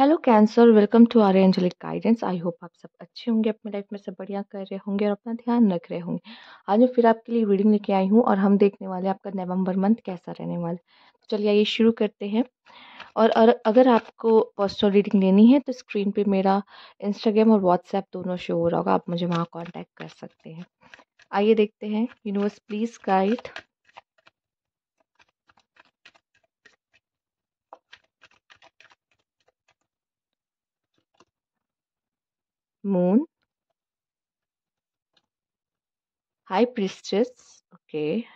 Hello cancer welcome to our angelic guidance I hope आप सब अच्छे होंगे अपनी लाइफ में सब बढ़िया कर रहे होंगे और अपना ध्यान रख रहे होंगे आज मैं फिर आपके लिए रीडिंग लेके आई हूँ और हम देखने वाले हैं आपका नवंबर मंथ कैसा रहने वाला तो चलिए ये शुरू करते हैं और अगर आपको पर्सनल रीडिंग लेनी है तो स्क्रीन पर मेरा इंस्टाग्राम और व्हाट्सएप दोनों शो हो रहा होगा आप मुझे वहाँ कॉन्टैक्ट कर सकते हैं आइए देखते हैं universe please guide moon high priestess okay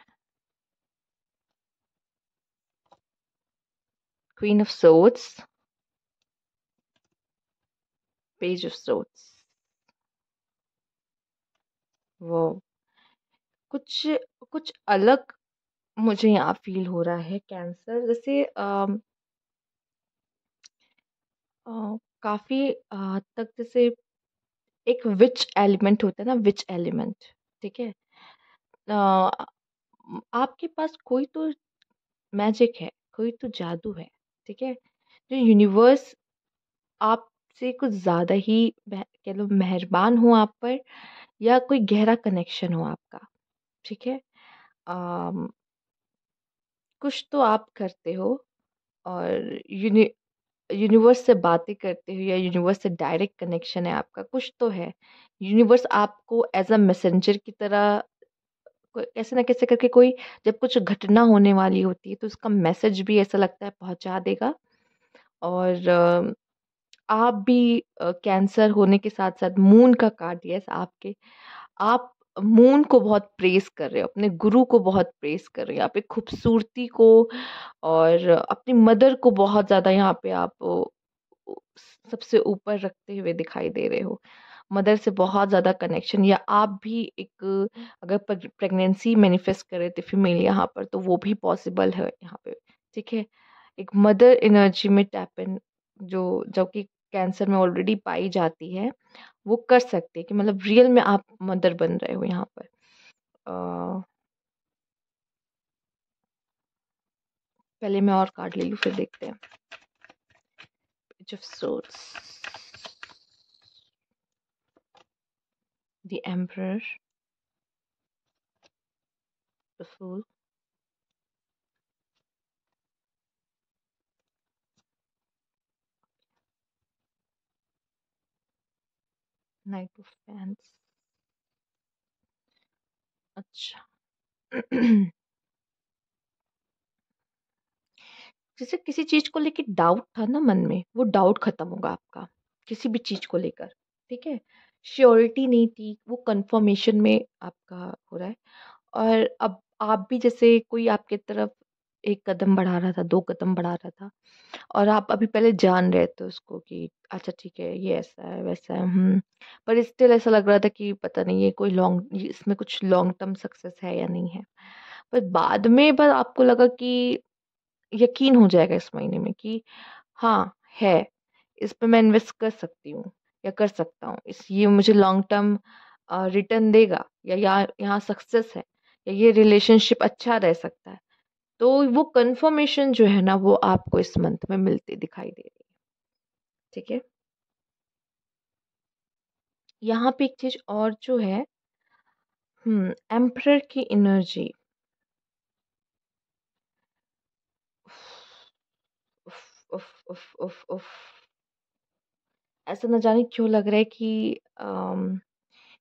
queen of swords page of swords वो कुछ कुछ अलग मुझे यहाँ फील हो रहा है कैंसर जैसे काफ़ी हद तक जैसे एक विच एलिमेंट होता है ना विच एलिमेंट ठीक है आपके पास कोई तो मैजिक है कोई तो जादू है ठीक है जो यूनिवर्स आपसे कुछ ज़्यादा ही कह लो मेहरबान हो आप पर या कोई गहरा कनेक्शन हो आपका ठीक है आ, कुछ तो आप करते हो और यूनि यूनिवर्स से बातें करते हो या यूनिवर्स से डायरेक्ट कनेक्शन है आपका कुछ तो है यूनिवर्स आपको एज अ मैसेंजर की तरह कैसे ना कैसे करके कोई जब कुछ घटना होने वाली होती है तो उसका मैसेज भी ऐसा लगता है पहुंचा देगा और आप भी कैंसर होने के साथ साथ मून का कार्ड यस आपके आप मून को बहुत प्रेस कर रहे हो अपने गुरु को बहुत प्रेस कर रहे हो यहाँ पे खूबसूरती को और अपनी मदर को बहुत ज़्यादा यहाँ पे आप सबसे ऊपर रखते हुए दिखाई दे रहे हो मदर से बहुत ज़्यादा कनेक्शन या आप भी एक अगर प्रेगनेंसी मैनिफेस्ट रहे थे फीमेल तो यहाँ पर तो वो भी पॉसिबल है यहाँ पे ठीक है एक मदर एनर्जी में टैप इन जो जो कि कैंसर में ऑलरेडी पाई जाती है वो कर सकते हैं कि मतलब रियल में आप मदर बन रहे हो यहाँ पर आ, पहले मैं और कार्ड ले लूँ फिर देखते हैं page of source the emperor the fool knight of अच्छा जैसे किसी चीज को लेकर डाउट था ना मन में वो डाउट खत्म होगा आपका किसी भी चीज को लेकर ठीक है श्योरिटी नहीं थी वो कंफर्मेशन में आपका हो रहा है और अब आप भी जैसे कोई आपके तरफ एक कदम बढ़ा रहा था दो कदम बढ़ा रहा था और आप अभी पहले जान रहे थे उसको कि अच्छा ठीक है ये ऐसा है वैसा है हम्म। पर स्टिल ऐसा लग रहा था कि पता नहीं ये कोई लॉन्ग इसमें कुछ लॉन्ग टर्म सक्सेस है या नहीं है पर बाद में बस आपको लगा कि यकीन हो जाएगा इस महीने में कि हाँ है इस पर मैं इन्वेस्ट कर सकती हूँ या कर सकता हूँ इस ये मुझे लॉन्ग टर्म रिटर्न देगा या यहाँ यहाँ सक्सेस है या ये रिलेशनशिप अच्छा रह सकता है तो वो कंफर्मेशन जो है ना वो आपको इस मंथ में मिलती दिखाई दे रही है ठीक है यहाँ पे एक चीज और जो है एम्प्रर हम्म, की एनर्जी ऐसा ना जाने क्यों लग रहा है कि आ,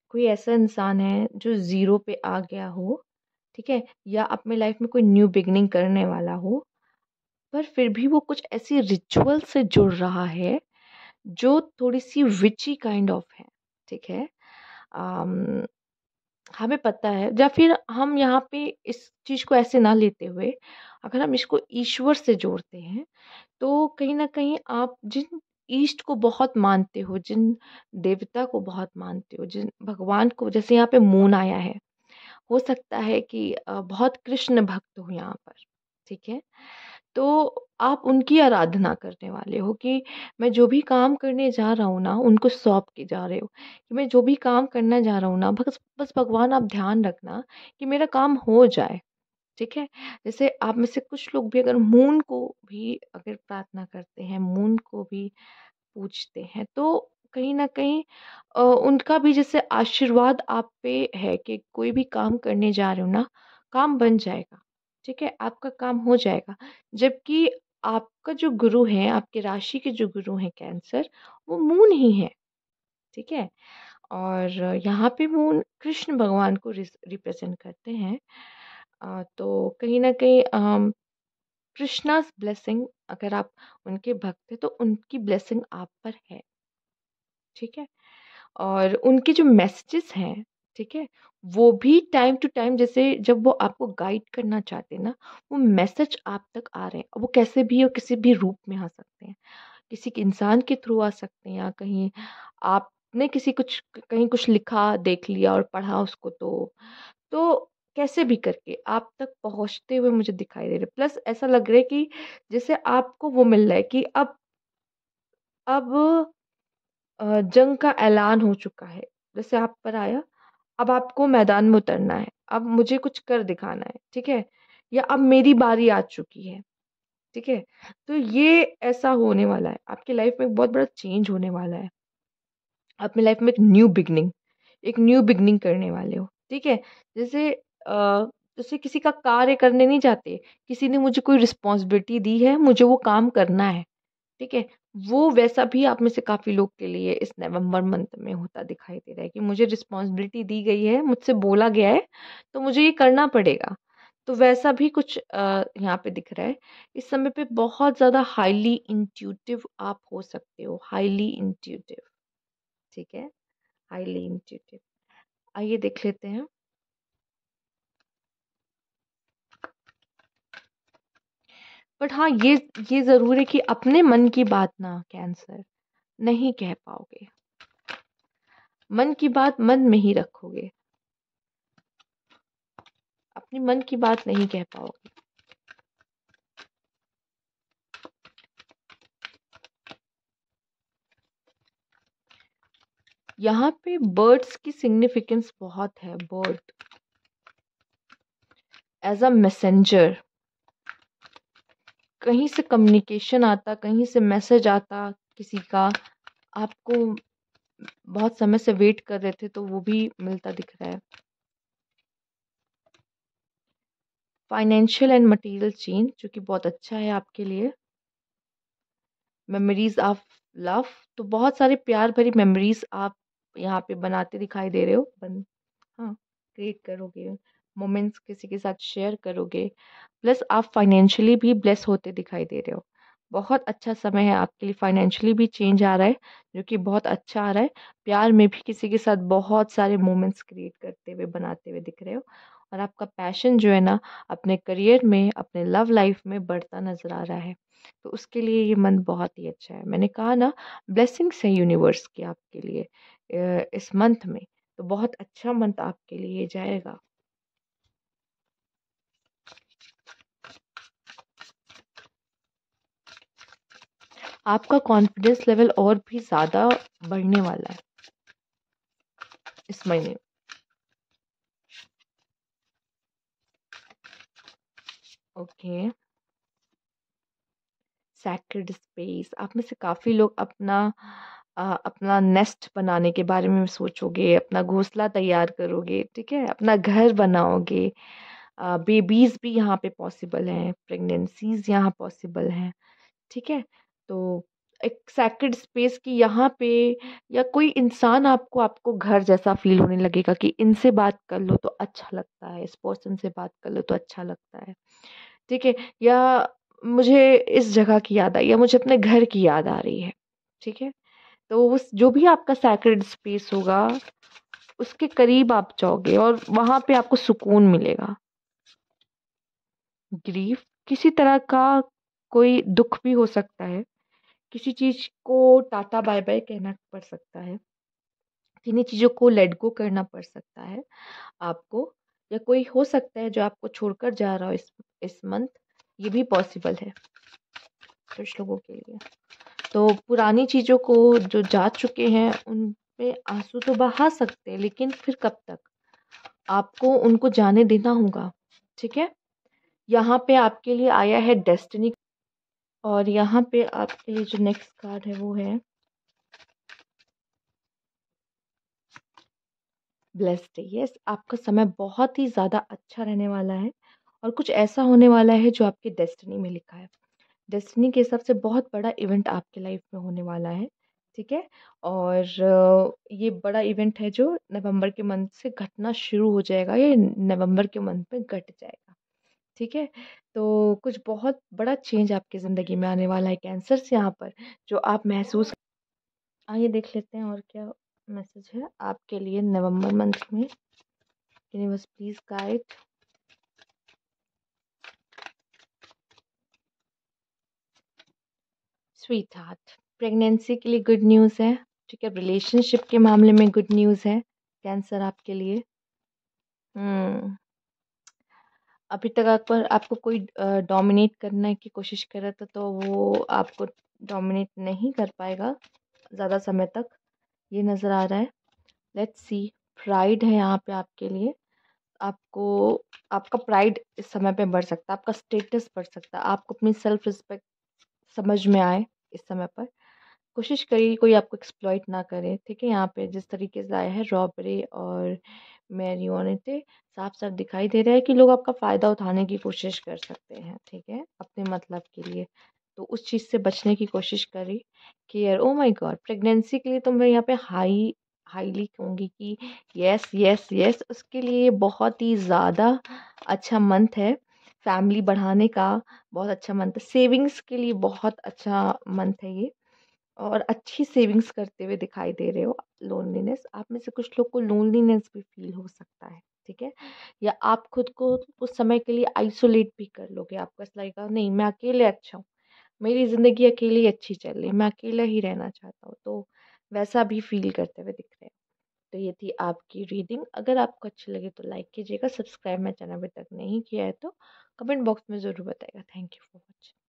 कोई ऐसा इंसान है जो ज़ीरो पे आ गया हो ठीक है या अपने लाइफ में कोई न्यू बिगनिंग करने वाला हो पर फिर भी वो कुछ ऐसी रिचुअल से जुड़ रहा है जो थोड़ी सी विची काइंड ऑफ है ठीक है um, हमें पता है या फिर हम यहाँ पे इस चीज़ को ऐसे ना लेते हुए अगर हम इसको ईश्वर से जोड़ते हैं तो कहीं ना कहीं आप जिन ईष्ट को बहुत मानते हो जिन देवता को बहुत मानते हो जिन भगवान को जैसे यहाँ पे मून आया है हो सकता है कि बहुत कृष्ण भक्त हो यहाँ पर ठीक है तो आप उनकी आराधना करने वाले हो कि मैं जो भी काम करने जा रहा हूँ ना उनको सौंप के जा रहे हो कि मैं जो भी काम करना जा रहा हूँ ना बस बस भगवान आप ध्यान रखना कि मेरा काम हो जाए ठीक है जैसे आप में से कुछ लोग भी अगर मून को भी अगर प्रार्थना करते हैं मून को भी पूछते हैं तो कहीं ना कहीं उनका भी जैसे आशीर्वाद आप पे है कि कोई भी काम करने जा रहे हो ना काम बन जाएगा ठीक है आपका काम हो जाएगा जबकि आपका जो गुरु है आपके राशि के जो गुरु हैं कैंसर वो मून ही है ठीक है और यहाँ पे मून कृष्ण भगवान को रिप्रेजेंट करते हैं तो कहीं ना कहीं कृष्णास ब्लेसिंग अगर आप उनके भक्त हैं तो उनकी ब्लेसिंग आप पर है ठीक है और उनके जो मैसेजेस हैं ठीक है वो भी टाइम टू टाइम जैसे जब वो आपको गाइड करना चाहते हैं ना वो मैसेज आप तक आ रहे हैं वो कैसे भी और किसी भी रूप में आ सकते हैं किसी के इंसान के थ्रू आ सकते हैं या कहीं आपने किसी कुछ कहीं कुछ लिखा देख लिया और पढ़ा उसको तो तो कैसे भी करके आप तक पहुंचते हुए मुझे दिखाई दे रहे प्लस ऐसा लग रहा है कि जैसे आपको वो मिल रहा है कि अब अब जंग का ऐलान हो चुका है जैसे आप पर आया अब आपको मैदान में उतरना है अब मुझे कुछ कर दिखाना है ठीक है या अब मेरी बारी आ चुकी है ठीक है तो ये ऐसा होने वाला है आपकी लाइफ में एक बहुत बड़ा चेंज होने वाला है अपनी लाइफ में एक न्यू बिगनिंग एक न्यू बिगनिंग करने वाले हो ठीक है जैसे जैसे किसी का कार्य करने नहीं जाते किसी ने मुझे कोई रिस्पॉन्सिबिलिटी दी है मुझे वो काम करना है ठीक है वो वैसा भी आप में से काफ़ी लोग के लिए इस नवंबर मंथ में होता दिखाई दे रहा है कि मुझे रिस्पॉन्सिबिलिटी दी गई है मुझसे बोला गया है तो मुझे ये करना पड़ेगा तो वैसा भी कुछ यहाँ पे दिख रहा है इस समय पे बहुत ज़्यादा हाईली इंट्यूटिव आप हो सकते हो हाईली इंट्यूटिव ठीक है हाईली इंट्यूटिव आइए देख लेते हैं बट हाँ ये ये ज़रूर है कि अपने मन की बात ना कैंसर नहीं कह पाओगे मन की बात मन में ही रखोगे अपने मन की बात नहीं कह पाओगे यहाँ पे बर्ड्स की सिग्निफिकेंस बहुत है बर्ड एज अ मैसेंजर कहीं से कम्युनिकेशन आता कहीं से मैसेज आता किसी का आपको बहुत समय से वेट कर रहे थे तो वो भी मिलता दिख रहा है फाइनेंशियल एंड मटेरियल चेंज जो कि बहुत अच्छा है आपके लिए मेमोरीज ऑफ लव तो बहुत सारे प्यार भरी मेमोरीज आप यहाँ पे बनाते दिखाई दे रहे हो बन हाँ क्रिएट करोगे मोमेंट्स किसी के साथ शेयर करोगे प्लस आप फाइनेंशियली भी ब्लेस होते दिखाई दे रहे हो बहुत अच्छा समय है आपके लिए फाइनेंशियली भी चेंज आ रहा है जो कि बहुत अच्छा आ रहा है प्यार में भी किसी के साथ बहुत सारे मोमेंट्स क्रिएट करते हुए बनाते हुए दिख रहे हो और आपका पैशन जो है ना अपने करियर में अपने लव लाइफ में बढ़ता नज़र आ रहा है तो उसके लिए ये मंथ बहुत ही अच्छा है मैंने कहा ना ब्लेसिंग्स है यूनिवर्स की आपके लिए इस मंथ में तो बहुत अच्छा मंथ आपके लिए जाएगा आपका कॉन्फिडेंस लेवल और भी ज़्यादा बढ़ने वाला है इस महीने ओके सैक्रेड स्पेस आप में से काफ़ी लोग अपना आ, अपना नेस्ट बनाने के बारे में सोचोगे अपना घोंसला तैयार करोगे ठीक है अपना घर बनाओगे बेबीज़ भी यहाँ पे पॉसिबल हैं प्रेगनेंसीज़ यहाँ पॉसिबल हैं ठीक है तो एक सैक्रेड स्पेस की यहाँ पे या कोई इंसान आपको आपको घर जैसा फील होने लगेगा कि इनसे बात कर लो तो अच्छा लगता है इस पर्सन से बात कर लो तो अच्छा लगता है ठीक है या मुझे इस जगह की याद आई या मुझे अपने घर की याद आ रही है ठीक है तो उस जो भी आपका सैक्रेड स्पेस होगा उसके करीब आप जाओगे और वहाँ पे आपको सुकून मिलेगा ग्रीफ किसी तरह का कोई दुख भी हो सकता है किसी चीज़ को टाटा बाय बाय कहना पड़ सकता है किन्हीं चीज़ों को लेट गो करना पड़ सकता है आपको या कोई हो सकता है जो आपको छोड़कर जा रहा हो इस इस मंथ ये भी पॉसिबल है कुछ लोगों के लिए तो पुरानी चीज़ों को जो जा चुके हैं उन पे आंसू तो बहा सकते हैं लेकिन फिर कब तक आपको उनको जाने देना होगा ठीक है यहाँ पे आपके लिए आया है डेस्टिनी और यहाँ पे आपके लिए जो नेक्स्ट कार्ड है वो है ब्लेस्ड डे यस आपका समय बहुत ही ज़्यादा अच्छा रहने वाला है और कुछ ऐसा होने वाला है जो आपके डेस्टिनी में लिखा है डेस्टिनी के हिसाब से बहुत बड़ा इवेंट आपके लाइफ में होने वाला है ठीक है और ये बड़ा इवेंट है जो नवंबर के मंथ से घटना शुरू हो जाएगा ये नवंबर के मंथ में घट जाएगा ठीक है तो कुछ बहुत बड़ा चेंज आपकी ज़िंदगी में आने वाला है कैंसर से यहाँ पर जो आप महसूस आइए देख लेते हैं और क्या मैसेज है आपके लिए नवंबर मंथ में universe please guide sweetheart pregnancy के लिए गुड न्यूज़ है ठीक है रिलेशनशिप के मामले में गुड न्यूज़ है कैंसर आपके लिए हम्म अभी तक आप पर आपको कोई डोमिनेट करने की कोशिश करे तो तो वो आपको डोमिनेट नहीं कर पाएगा ज़्यादा समय तक ये नज़र आ रहा है लेट्स सी प्राइड है यहाँ पे आपके लिए आपको आपका प्राइड इस समय पे बढ़ सकता है आपका स्टेटस बढ़ सकता है आपको अपनी सेल्फ रिस्पेक्ट समझ में आए इस समय पर कोशिश करिए कोई आपको एक्सप्लॉइट ना करे ठीक है यहाँ पे जिस तरीके से आया है रॉबरी और मैरिओनेटे साफ साफ दिखाई दे रहा है कि लोग आपका फ़ायदा उठाने की कोशिश कर सकते हैं ठीक है अपने मतलब के लिए तो उस चीज़ से बचने की कोशिश करी care oh my god pregnancy के लिए तो मैं यहाँ पे हाई हाईली कहूँगी कि यस यस यस उसके लिए बहुत ही ज़्यादा अच्छा मंथ है फैमिली बढ़ाने का बहुत अच्छा मंथ है सेविंग्स के लिए बहुत अच्छा मंथ है ये और अच्छी सेविंग्स करते हुए दिखाई दे रहे हो लोनलीनेस आप में से कुछ लोग को लोनलीनेस भी फील हो सकता है ठीक है या आप खुद को उस समय के लिए आइसोलेट भी कर लोगे आपको ऐसा लगेगा नहीं मैं अकेले अच्छा हूँ मेरी ज़िंदगी अकेले अच्छी चल रही मैं अकेला ही रहना चाहता हूँ तो वैसा भी फील करते हुए दिख रहे हैं तो ये थी आपकी रीडिंग अगर आपको अच्छी लगे तो लाइक कीजिएगा सब्सक्राइब मैं चैनल अभी तक नहीं किया है तो कमेंट बॉक्स में ज़रूर बताएगा थैंक यू फॉर वॉचिंग